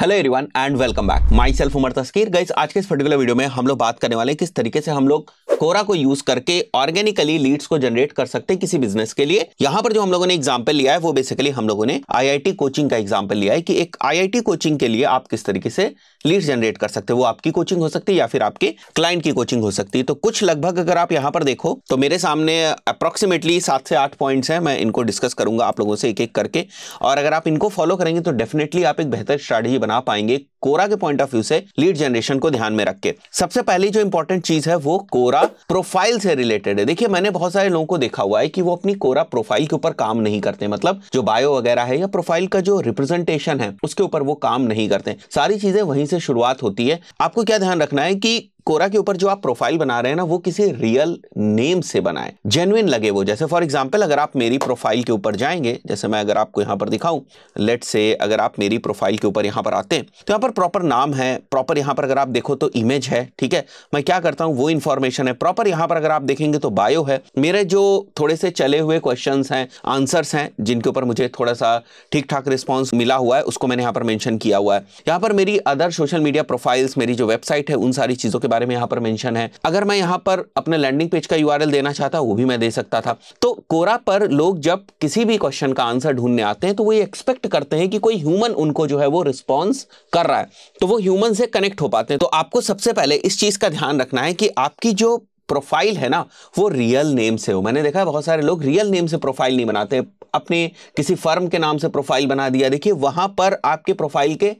hello everyone and welcome back myself Umar Taskeer guys आज के इस पर्टिकुलर वीडियो में हम लोग बात करने वाले हैं किस तरीके से हम लोग कोरा को यूज करके ऑर्गेनिकली लीड्स को जनरेट कर सकते हैं किसी बिजनेस के लिए यहाँ पर जो हम लोगों ने एग्जांपल लिया है वो बेसिकली हम लोगों ने आईआईटी कोचिंग का एग्जाम्पल लिया है कि एक आईआईटी कोचिंग के लिए आप किस तरीके से लीड्स जनरेट कर सकते हैं वो आपकी कोचिंग हो सकती है या फिर आपके क्लाइंट की कोचिंग हो सकती है तो कुछ लगभग अगर आप यहाँ पर देखो तो मेरे सामने अप्रोक्सीमेटली सात से आठ पॉइंट्स हैं मैं इनको डिस्कस करूंगा आप लोगों से एक एक करके और अगर आप इनको फॉलो करेंगे तो डेफिनेटली आप एक बेहतर स्ट्रैटेजी बना पाएंगे कोरा के पॉइंट ऑफ व्यू से लीड जनरेशन को ध्यान में रख के सबसे पहली जो इंपॉर्टेंट चीज है वो कोरा प्रोफाइल से रिलेटेड है देखिए मैंने बहुत सारे लोगों को देखा हुआ है कि वो अपनी कोरा प्रोफाइल के ऊपर काम नहीं करते मतलब जो बायो वगैरह है या प्रोफाइल का जो रिप्रेजेंटेशन है उसके ऊपर वो काम नहीं करते सारी चीजें वहीं से शुरुआत होती है आपको क्या ध्यान रखना है कि कोरा के ऊपर जो आप प्रोफाइल बना रहे हैं ना वो किसी रियल नेम से बनाए जेन्युइन लगे वो जैसे फॉर एग्जांपल अगर आप मेरी प्रोफाइल के ऊपर जाएंगे जैसे मैं अगर आपको यहां पर दिखाऊं लेट से अगर आप मेरी प्रोफाइल के ऊपर यहां पर आते हैं तो यहाँ पर प्रॉपर प्रॉपर नाम है प्रॉपर यहां पर अगर आप देखो तो इमेज है ठीक है मैं क्या करता हूं वो इंफॉर्मेशन है प्रॉपर यहां पर अगर आप देखेंगे तो बायो है मेरे जो थोड़े से चले हुए क्वेश्चंस हैं आंसर्स हैं जिनके ऊपर मुझे थोड़ा सा ठीक ठाक रिस्पॉन्स मिला हुआ है उसको मैंने यहां पर मैंशन किया हुआ है यहां पर मेरी अदर सोशल मीडिया प्रोफाइल्स मेरी जो वेबसाइट है उन सारी चीज़ों के बारे में यहां पर मैंशन है अगर मैं यहां पर अपने लैंडिंग पेज का यू देना चाहता वो भी मैं दे सकता था तो कोरा पर लोग जब किसी भी क्वेश्चन का आंसर ढूंढने आते हैं तो वो ये एक्सपेक्ट करते हैं कि कोई ह्यूमन उनको जो है वो रिस्पॉन्स कर रहा है है तो वो ह्यूमन से कनेक्ट हो पाते हैं तो आपको सबसे पहले इस चीज़ का ध्यान रखना है कि आपकी जो प्रोफाइल है ना वो रियल नेम से हो मैंने देखा बहुत सारे लोग रियल नेम से प्रोफाइल नहीं बनाते अपने किसी फर्म के नाम से प्रोफाइल बना दिया देखिए वहां पर आपके प्रोफाइल के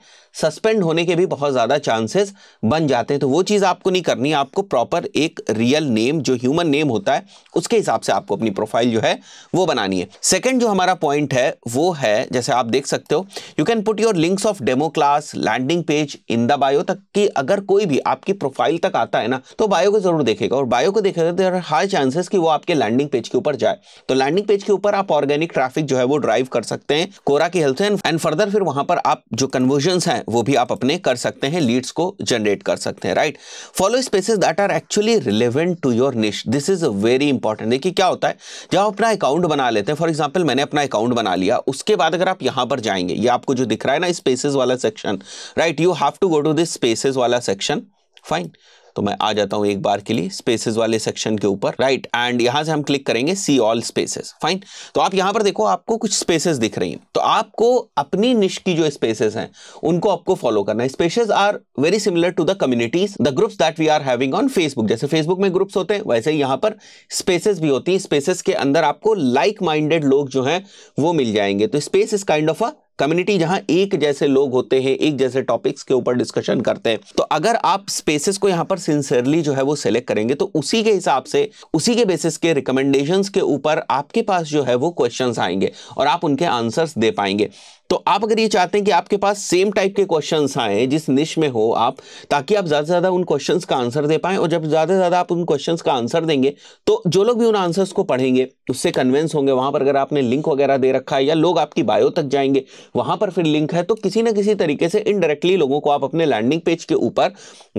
सस्पेंड होने के भी बहुत ज़्यादा चांसेस बन जाते हैं तो वो चीज़ आपको नहीं करनी आपको प्रॉपर एक रियल नेम जो ह्यूमन नेम होता है उसके हिसाब से आपको अपनी प्रोफाइल जो है वो बनानी है सेकेंड जो हमारा पॉइंट है वो है जैसे आप देख सकते हो you can put your links of demo class landing page in the bio तक कि अगर कोई भी आपकी प्रोफाइल तक आता है ना तो बायो को जरूर देखेगा और बायो को देखेगा तो हाई चांसेस कि वो आपके लैंडिंग पेज के ऊपर जाए तो लैंडिंग पेज के ऊपर आप ऑर्गेनिक ट्रैफिक जो है वो ड्राइव कर सकते हैं कोरा की हेल्थ एंड फर्दर फिर वहां पर आप जो कन्वर्जन है वो भी आप अपने कर सकते हैं लीड्स को जनरेट कर सकते हैं right follow spaces that are actually relevant to your niche this is very important देखिए क्या होता है जब अपना अकाउंट बना लेते हैं फॉर एग्जाम्पल मैंने अपना अकाउंट बना लिया उसके बाद अगर आप यहां पर जाएंगे ये आपको जो दिख रहा है ना स्पेसिस वाला section right you have to go to this spaces वाला सेक्शन फाइन तो मैं आ जाता हूँ एक बार के लिए स्पेसेस वाले सेक्शन के ऊपर राइट एंड यहां से हम क्लिक करेंगे सी ऑल स्पेसेस फाइन तो आप यहाँ पर देखो आपको कुछ स्पेसेस दिख रही हैं तो आपको अपनी निश की जो स्पेसेस हैं उनको आपको फॉलो करना है spaces are very similar to the communities the groups that we are having on Facebook जैसे फेसबुक में ग्रुप्स होते हैं वैसे ही यहाँ पर स्पेसेस भी होती हैं स्पेसेस के अंदर आपको लाइक माइंडेड लोग जो है वो मिल जाएंगे तो space is kind of a community जहां एक जैसे लोग होते हैं एक जैसे टॉपिक्स के ऊपर डिस्कशन करते हैं तो अगर आप स्पेसेस को यहाँ पर सिंसियरली जो है वो सेलेक्ट करेंगे तो उसी के हिसाब से उसी के बेसिस के रिकमेंडेशन के ऊपर आपके पास जो है वो क्वेश्चन आएंगे और आप उनके आंसर्स दे पाएंगे तो आप अगर ये चाहते हैं कि आपके पास सेम टाइप के क्वेश्चन आए जिस निश में हो आप ताकि आप ज़्यादा से ज़्यादा उन क्वेश्चन का आंसर दे पाएं और जब ज़्यादा से ज़्यादा आप उन क्वेश्चन का आंसर देंगे तो जो लोग भी उन आंसर्स को पढ़ेंगे उससे कन्वेंस होंगे वहाँ पर अगर आपने लिंक वगैरह दे रखा है या लोग आपकी बायो तक जाएंगे वहां पर फिर लिंक है तो किसी ना किसी तरीके से इनडायरेक्टली लोगों को आप अपने लैंडिंग पेज के ऊपर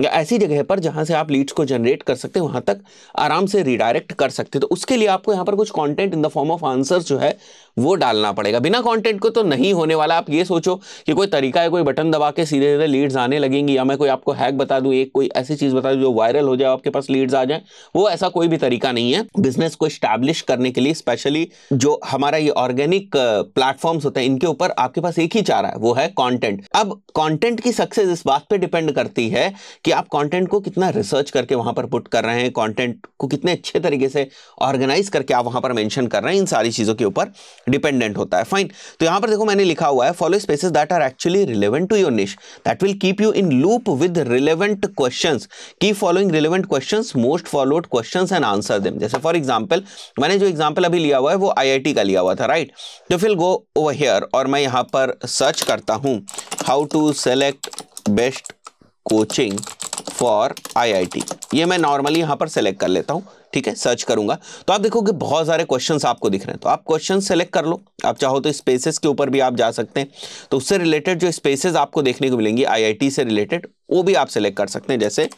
या ऐसी जगह पर जहाँ से आप लीड्स को जनरेट कर सकते हैं वहां तक आराम से रिडायरेक्ट कर सकते हैं तो उसके लिए आपको यहाँ पर कुछ content in the form of answer जो है वो डालना पड़ेगा बिना कंटेंट को तो नहीं होने वाला आप ये सोचो कि कोई तरीका है कोई बटन दबा के सीधे सीधे लीड्स आने लगेंगी या मैं कोई आपको हैक बता दूं एक कोई ऐसी चीज़ बता दूं जो वायरल हो जाए आपके पास लीड्स आ जाए वो ऐसा कोई भी तरीका नहीं है बिजनेस को स्टैब्लिश करने के लिए स्पेशली जो हमारा ये ऑर्गेनिक प्लेटफॉर्म्स uh, होते हैं इनके ऊपर आपके पास एक ही चारा है वो है कॉन्टेंट अब कॉन्टेंट की सक्सेस इस बात पर डिपेंड करती है कि आप कॉन्टेंट को कितना रिसर्च करके वहां पर पुट कर रहे हैं कॉन्टेंट को कितने अच्छे तरीके से ऑर्गेनाइज करके आप वहां पर मैंशन कर रहे हैं इन सारी चीज़ों के ऊपर डिपेंडेंट होता है फाइन तो यहां पर देखो मैंने लिखा हुआ है follow spaces that are actually relevant to your niche that will keep you in loop with relevant question की following relevant question most followed question and answer them जैसे फॉर एग्जाम्पल मैंने जो एग्जाम्पल अभी लिया हुआ है वो आईआईटी का लिया हुआ था राइट तो फिल गो ओवर हेयर और मैं यहाँ पर सर्च करता हूँ how to select best coaching for IIT ये मैं नॉर्मली यहाँ पर सेलेक्ट कर लेता हूँ ठीक है सर्च करूंगा तो आप देखोगे बहुत सारे क्वेश्चन आपको दिख रहे हैं तो आप क्वेश्चन सेलेक्ट कर लो आप चाहो तो स्पेसेस के ऊपर भी आप जा सकते हैं तो उससे रिलेटेड जो स्पेसेस आपको देखने को मिलेंगी आईआईटी से रिलेटेड वो भी आप सेलेक्ट कर सकते हैं जैसे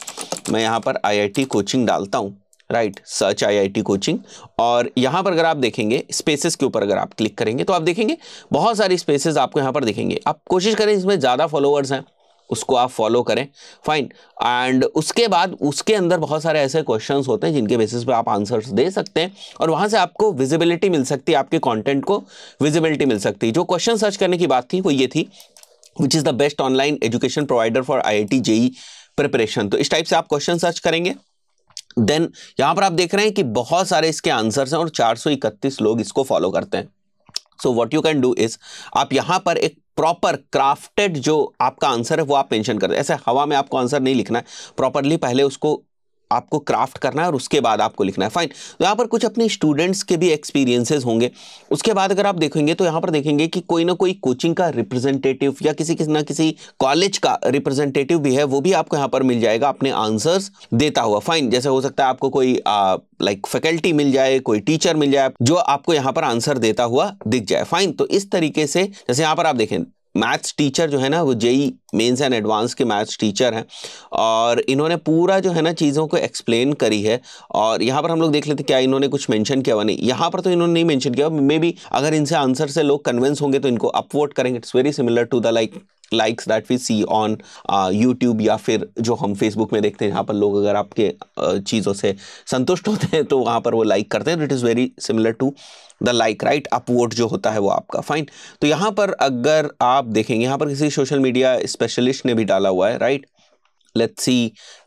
मैं यहाँ पर आई कोचिंग डालता हूँ राइट सर्च आईआईटी कोचिंग और यहाँ पर अगर आप देखेंगे स्पेसेस के ऊपर अगर आप क्लिक करेंगे तो आप देखेंगे बहुत सारी स्पेसेस आपको यहाँ पर दिखेंगे आप कोशिश करें इसमें ज़्यादा फॉलोअर्स हैं उसको आप फॉलो करें फाइन एंड उसके बाद उसके अंदर बहुत सारे ऐसे क्वेश्चंस होते हैं जिनके बेसिस पे आप आंसर्स दे सकते हैं और वहाँ से आपको विजिबिलिटी मिल सकती है आपके कंटेंट को विजिबिलिटी मिल सकती है जो क्वेश्चन सर्च करने की बात थी वो ये थी which is the best online education provider for I I JEE preparation तो इस टाइप से आप क्वेश्चन सर्च करेंगे देन यहाँ पर आप देख रहे हैं कि बहुत सारे इसके आंसर्स हैं और चार लोग इसको फॉलो करते हैं so what you can do is आप यहाँ पर एक प्रॉपर क्राफ्टेड जो आपका आंसर है वो आप मेंशन कर दें ऐसे हवा में आपको आंसर नहीं लिखना है प्रॉपरली पहले उसको आपको क्राफ्ट करना है और उसके बाद आपको लिखना है फाइन तो यहाँ पर कुछ अपने स्टूडेंट्स के भी एक्सपीरियंसेस होंगे उसके बाद अगर आप देखेंगे तो यहाँ पर देखेंगे कि कोई ना कोई कोचिंग का रिप्रेजेंटेटिव या किसी किसी ना किसी कॉलेज का रिप्रेजेंटेटिव भी है वो भी आपको यहाँ पर मिल जाएगा अपने आंसर्स देता हुआ फाइन जैसे हो सकता है आपको कोई लाइक फैकल्टी मिल जाए कोई टीचर मिल जाए जो आपको यहाँ पर आंसर देता हुआ दिख जाए फाइन तो इस तरीके से जैसे यहाँ पर आप देखें मैथ्स टीचर जो है ना वो जेई मेंस एंड एडवांस के मैथ्स टीचर हैं और इन्होंने पूरा जो है ना चीज़ों को एक्सप्लेन करी है और यहाँ पर हम लोग देख लेते क्या इन्होंने कुछ मेंशन किया हुआ नहीं यहाँ पर तो इन्होंने नहीं मेंशन किया मे बी अगर इनसे आंसर से लोग कन्विंस होंगे तो इनको अपवोट करेंगे it's very similar to the like likes that we see on YouTube या फिर जो हम फेसबुक में देखते हैं जहाँ पर लोग अगर आपके uh, चीज़ों से संतुष्ट होते हैं तो वहाँ पर वो लाइक करते हैं it is very similar to the like right up vote जो होता है वो आपका फाइन तो यहाँ पर अगर आप देखेंगे यहाँ पर किसी सोशल मीडिया स्पेशलिस्ट ने भी डाला हुआ है राइट लेट्स सी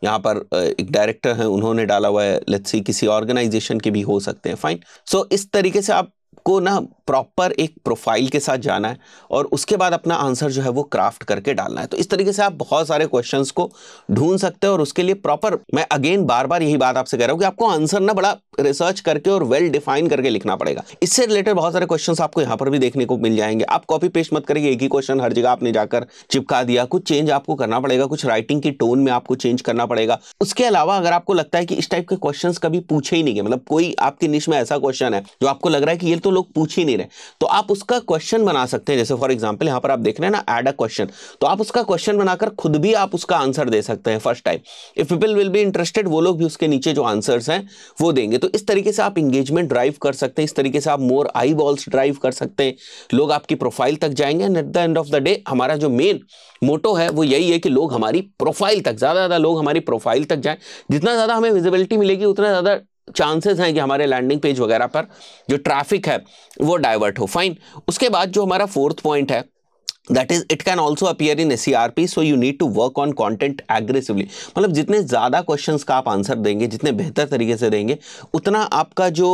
यहाँ पर uh, एक डायरेक्टर हैं उन्होंने डाला हुआ है लेट्स सी किसी ऑर्गेनाइजेशन के भी हो सकते हैं फाइन सो so, इस तरीके से आपको ना प्रॉपर एक प्रोफाइल के साथ जाना है और उसके बाद अपना आंसर जो है वो क्राफ्ट करके डालना है तो इस तरीके से आप बहुत सारे क्वेश्चन को ढूंढ सकते हैं और उसके लिए प्रॉपर मैं अगेन बार बार यही बात आपसे कह रहा हूँ कि आपको आंसर ना बड़ा रिसर्च करके और वेल डिफाइन करके लिखना पड़ेगा इससे रिलेटेड बहुत सारे क्वेश्चन आपको यहाँ पर भी देखने को मिल जाएंगे आप कॉपी पेस्ट मत करेंगे एक ही क्वेश्चन हर जगह आपने जाकर चिपका दिया कुछ चेंज आपको करना पड़ेगा कुछ राइटिंग की टोन में आपको चेंज करना पड़ेगा उसके अलावा अगर आपको लगता है कि इस टाइप के क्वेश्चन कभी पूछे ही नहीं गए मतलब कोई आपके निश में ऐसा क्वेश्चन है जो आपको लग रहा है कि ये तो लोग पूछ ही नहीं क्लियर है तो आप उसका क्वेश्चन बना सकते हैं जैसे फॉर एग्जाम्पल यहाँ पर आप देख रहे हैं ना एड अ क्वेश्चन तो आप उसका क्वेश्चन बनाकर खुद भी आप उसका आंसर दे सकते हैं first time if people will be interested वो लोग भी उसके नीचे जो आंसर्स हैं वो देंगे तो इस तरीके से आप इंगेजमेंट ड्राइव कर सकते हैं इस तरीके से आप मोर आई बॉल्स ड्राइव कर सकते हैं लोग आपकी प्रोफाइल तक जाएंगे and at the end of the day हमारा जो मेन मोटो है वो यही है कि लोग हमारी प्रोफाइल तक ज़्यादा ज़्यादा लोग हमारी प्रोफाइल तक जाएं जितना ज़्यादा हमें विजिबिलिटी मिलेगी उतना ज़्यादा चांसेस हैं कि हमारे लैंडिंग पेज वगैरह पर जो ट्रैफिक है वो डाइवर्ट हो फाइन उसके बाद जो हमारा फोर्थ पॉइंट है that is it can also appear in S so you need to work on content aggressively मतलब जितने ज़्यादा क्वेश्चन का आप आंसर देंगे जितने बेहतर तरीके से देंगे उतना आपका जो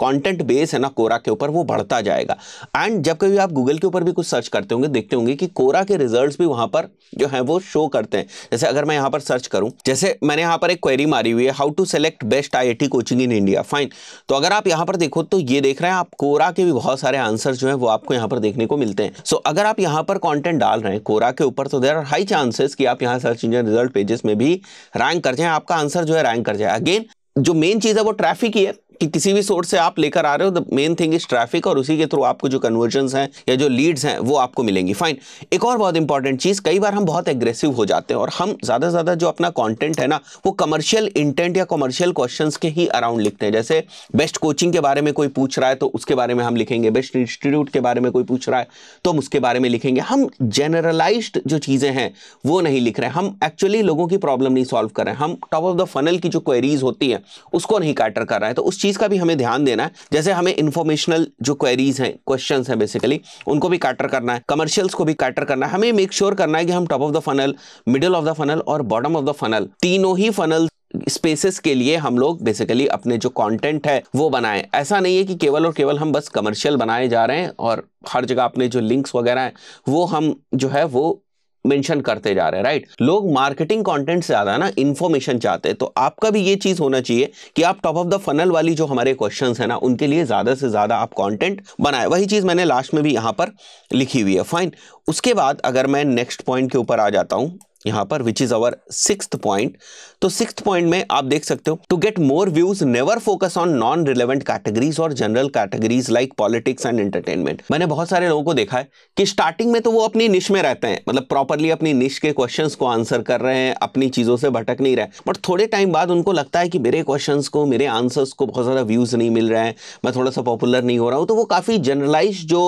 कंटेंट बेस है ना कोरा के ऊपर वो बढ़ता जाएगा एंड जब कभी आप गूगल के ऊपर भी कुछ सर्च करते होंगे देखते होंगे कि कोरा के रिजल्ट्स भी वहां पर जो है वो शो करते हैं जैसे अगर मैं यहां पर सर्च करूं जैसे मैंने यहां पर एक क्वेरी मारी हुई है how to select best I coaching in India fine तो अगर आप यहां पर देखो तो ये देख रहे हैं आप कोरा के भी बहुत सारे आंसर जो है वो आपको यहां पर देखने को मिलते हैं सो अगर आप यहां पर कॉन्टेंट डाल रहे हैं कोरा के ऊपर तो देर आर हाई चांसेस कि आप यहाँ सर्च इंजन रिजल्ट पेजेस में भी रैंक कर जाए आपका आंसर जो है रैंक कर जाए अगेन जो मेन चीज़ है वो ट्रैफिक ही है कि किसी भी सोर्स से आप लेकर आ रहे हो the main thing is traffic और उसी के थ्रू आपको जो कन्वर्जन हैं या जो लीड्स हैं वो आपको मिलेंगी फाइन एक और बहुत इंपॉर्टेंट चीज़ कई बार हम बहुत एग्रेसिव हो जाते हैं और हम ज़्यादा से ज़्यादा जो अपना कॉन्टेंट है ना वो कमर्शियल इंटेंट या कमर्शियल क्वेश्चन के ही अराउंड लिखते हैं जैसे बेस्ट कोचिंग के बारे में कोई पूछ रहा है तो उसके बारे में हम लिखेंगे बेस्ट इंस्टीट्यूट के बारे में कोई पूछ रहा है तो हम उसके बारे में लिखेंगे हम जनरलाइज्ड जो चीज़ें हैं वो नहीं लिख रहे हैं हम एक्चुअली लोगों की प्रॉब्लम नहीं सॉल्व कर रहे हैं हम टॉप ऑफ द फनल की जो क्वेरीज होती है उसको नहीं कैटर कर रहे हैं तो उस चीज़ चीज़ का भी हमें ध्यान देना है जैसे हमें इन्फॉर्मेशनल जो क्वेरीज हैं क्वेश्चंस हैं बेसिकली उनको भी कैटर करना है कमर्शियल्स को भी कैटर करना है हमें मेक श्योर sure करना है कि हम top of the funnel middle of the funnel और बॉटम ऑफ द फनल तीनों ही फनल स्पेसेस के लिए हम लोग बेसिकली अपने जो कंटेंट है वो बनाएं ऐसा नहीं है कि केवल और केवल हम बस कमर्शियल बनाए जा रहे हैं और हर जगह अपने जो लिंक्स वगैरह हैं वो हम जो है वो मेंशन करते जा रहे हैं राइट लोग मार्केटिंग कंटेंट से ज़्यादा ना इन्फॉर्मेशन चाहते हैं तो आपका भी ये चीज़ होना चाहिए कि आप टॉप ऑफ द फनल वाली जो हमारे क्वेश्चंस है ना उनके लिए ज़्यादा से ज़्यादा आप कंटेंट बनाए वही चीज़ मैंने लास्ट में भी यहां पर लिखी हुई है फाइन उसके बाद अगर मैं नेक्स्ट पॉइंट के ऊपर आ जाता हूँ यहां पर which is our six point तो सिक्स पॉइंट में आप देख सकते हो to get more views never focus on non relevant categories और general categories like politics and entertainment मैंने बहुत सारे लोगों को देखा है कि स्टार्टिंग में तो वो अपनी निश में रहते हैं मतलब प्रॉपरली अपनी निश के क्वेश्चन को आंसर कर रहे हैं अपनी चीजों से भटक नहीं रहे बट थोड़े टाइम बाद उनको लगता है कि मेरे क्वेश्चन को मेरे आंसर्स को बहुत ज़्यादा व्यूज नहीं मिल रहे हैं मैं थोड़ा सा पॉपुलर नहीं हो रहा हूँ तो वो काफ़ी जनरलाइज जो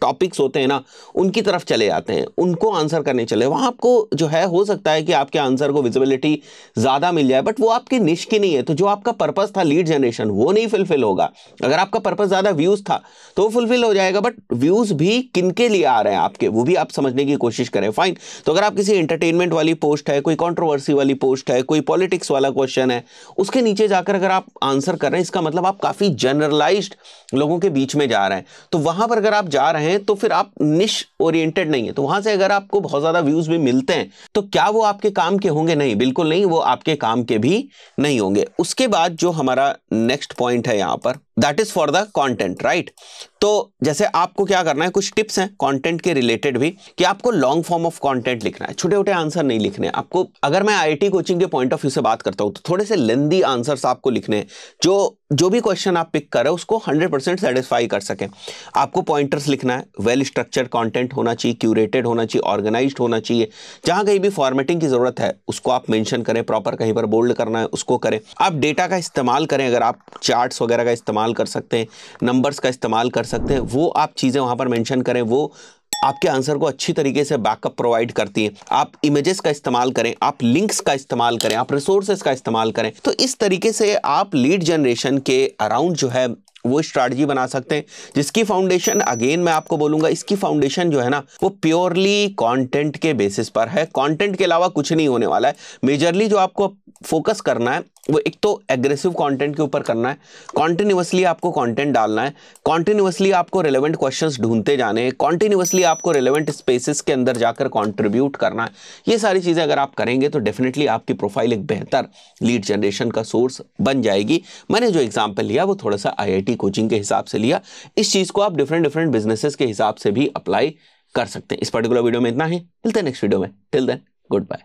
टॉपिक्स होते हैं ना उनकी तरफ चले जाते हैं उनको आंसर करने चले वहां आपको जो है हो सकता है कि आपके आंसर को विजिबिलिटी ज़्यादा मिल जाए बट वो आपके निश की नहीं है तो जो आपका पर्पज़ था लीड जनरेशन वो नहीं फुलफिल होगा अगर आपका पर्पज़ ज़्यादा व्यूज़ था तो फुलफिल हो जाएगा बट व्यूज़ भी किन के लिए आ रहे हैं आपके वो भी आप समझने की कोशिश करें फाइन तो अगर आप किसी एंटरटेनमेंट वाली पोस्ट है कोई कॉन्ट्रोवर्सी वाली पोस्ट है कोई पॉलिटिक्स वाला क्वेश्चन है उसके नीचे जाकर अगर आप आंसर कर रहे हैं इसका मतलब आप काफ़ी जनरलाइज लोगों के बीच में जा रहे हैं तो वहां पर अगर आप जा रहे हैं तो फिर आप निश ओरिएंटेड नहीं है तो वहां से अगर आपको बहुत ज़्यादा व्यूज़ भी मिलते हैं तो क्या वो आपके काम के होंगे नहीं बिल्कुल नहीं वो आपके काम के भी नहीं होंगे उसके बाद जो हमारा नेक्स्ट पॉइंट है यहां पर that is for the content right तो जैसे आपको क्या करना है कुछ टिप्स हैं कॉन्टेंट के रिलेटेड भी कि आपको लॉन्ग फॉर्म ऑफ कॉन्टेंट लिखना है छोटे छोटे आंसर नहीं लिखने आपको अगर मैं आई कोचिंग के पॉइंट ऑफ व्यू से बात करता हूँ तो थोड़े से लेंदी आंसर्स आपको लिखने जो जो भी क्वेश्चन आप पिक करें उसको 100 परसेंट सेटिस्फाई कर सकें आपको पॉइंटर्स लिखना है वेल स्ट्रक्चर कंटेंट होना चाहिए क्यूरेटेड होना चाहिए ऑर्गेनाइज्ड होना चाहिए जहां कहीं भी फॉर्मेटिंग की ज़रूरत है उसको आप मेंशन करें प्रॉपर कहीं पर बोल्ड करना है उसको करें आप डेटा का इस्तेमाल करें अगर आप चार्ट्स वगैरह का इस्तेमाल इस्तेमाल कर सकते हैं नंबर्स का इस्तेमाल कर सकते हैं वो आप चीज़ें वहाँ पर मैंशन करें वो आपके आंसर को अच्छी तरीके से बैकअप प्रोवाइड करती है आप इमेजेस का इस्तेमाल करें आप लिंक्स का इस्तेमाल करें आप रिसोर्सेज का इस्तेमाल करें तो इस तरीके से आप लीड जनरेशन के अराउंड जो है वो स्ट्रैटी बना सकते हैं जिसकी फाउंडेशन अगेन मैं आपको बोलूंगा इसकी फाउंडेशन जो है ना वो प्योरली कंटेंट के बेसिस पर है कंटेंट के अलावा कुछ नहीं होने वाला है मेजरली जो आपको फोकस करना है वो एक तो एग्रेसिव कंटेंट के ऊपर करना है कॉन्टिन्यूसली आपको कंटेंट डालना है कॉन्टिन्यूसली आपको रिलेवेंट क्वेश्चंस ढूंढते जाने हैं कॉन्टिन्यूसली आपको रिलेवेंट स्पेसेस के अंदर जाकर कंट्रीब्यूट करना है ये सारी चीज़ें अगर आप करेंगे तो डेफिनेटली आपकी प्रोफाइल एक बेहतर लीड जनरेशन का सोर्स बन जाएगी मैंने जो एग्जाम्पल लिया वो थोड़ा सा आई कोचिंग के हिसाब से लिया इस चीज़ को आप डिफरेंट डिफरेंट बिजनेसेस के हिसाब से भी अप्लाई कर सकते हैं इस पर्टिकुलर वीडियो में इतना ही मिलते हैं नेक्स्ट वीडियो में टिल देन गुड बाय